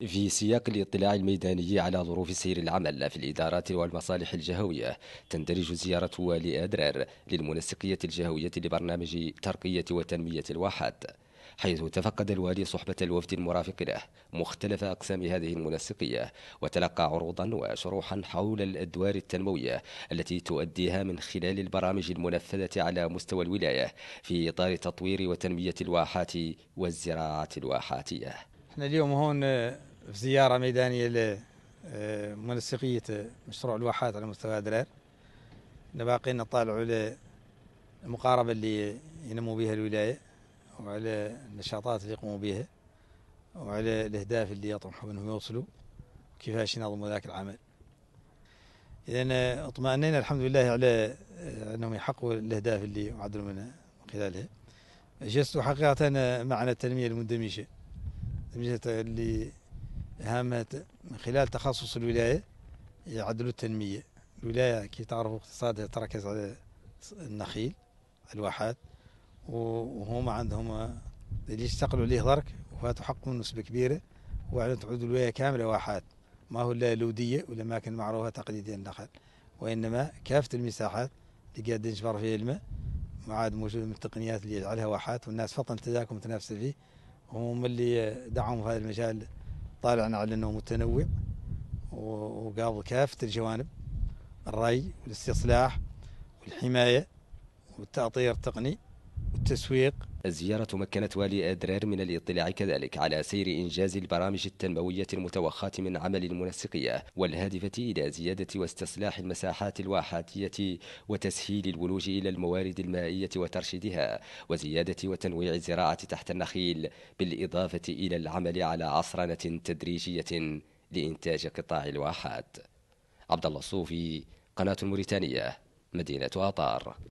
في سياق الاطلاع الميداني على ظروف سير العمل في الإدارات والمصالح الجهوية تندرج زيارة والي أدرار للمنسقية الجهوية لبرنامج ترقية وتنمية الواحات حيث تفقد الوالي صحبة الوفد المرافق له مختلف أقسام هذه المنسقية وتلقى عروضا وشروحا حول الأدوار التنموية التي تؤديها من خلال البرامج المنفذة على مستوى الولاية في إطار تطوير وتنمية الواحات والزراعة الواحاتية احنا اليوم هون آه، في زيارة ميدانية لمنسقية آه، آه، مشروع الواحات على مستوى أدرار احنا باقيين نطالعوا المقاربة اللي ينمو بها الولاية وعلى النشاطات اللي يقوموا بها وعلى الأهداف اللي يطمحوا أنهم يوصلوا كيفاش ينظموا ذاك العمل إذا اطمأنينا الحمد لله على أنهم يحققوا الأهداف اللي وعدوا منها من خلالها جلسوا حقيقة معنا التنمية المندمجة اللي هامة من خلال تخصص الولاية يعدلوا التنمية الولاية كي تعرفوا اقتصادها تركز على النخيل الواحات وهما عندهم اللي يشتغلوا ليه درك وفاتوا حقهم نسبة كبيرة وعلى تعود الولاية كاملة واحات ما هو لا لودية ولا أماكن معروفة تقليدية النخل وإنما كافة المساحات اللي قاعد ينجبر فيها الماء ما عاد موجود من التقنيات اللي يجعلها واحات والناس فطن تداكم تنافس فيه هم اللي دعموا في هذا المجال طالعنا على انه متنوع وقابل كافه الجوانب الري والاستصلاح والحمايه والتأطير التقني والتسويق الزيارة مكنت والي أدرار من الاطلاع كذلك على سير إنجاز البرامج التنموية المتوخاة من عمل المنسقية والهادفة إلى زيادة واستصلاح المساحات الواحاتية وتسهيل الولوج إلى الموارد المائية وترشيدها وزيادة وتنويع الزراعة تحت النخيل بالإضافة إلى العمل على عصرنة تدريجية لإنتاج قطاع الواحات عبد الله الصوفي قناة الموريتانية مدينة أطار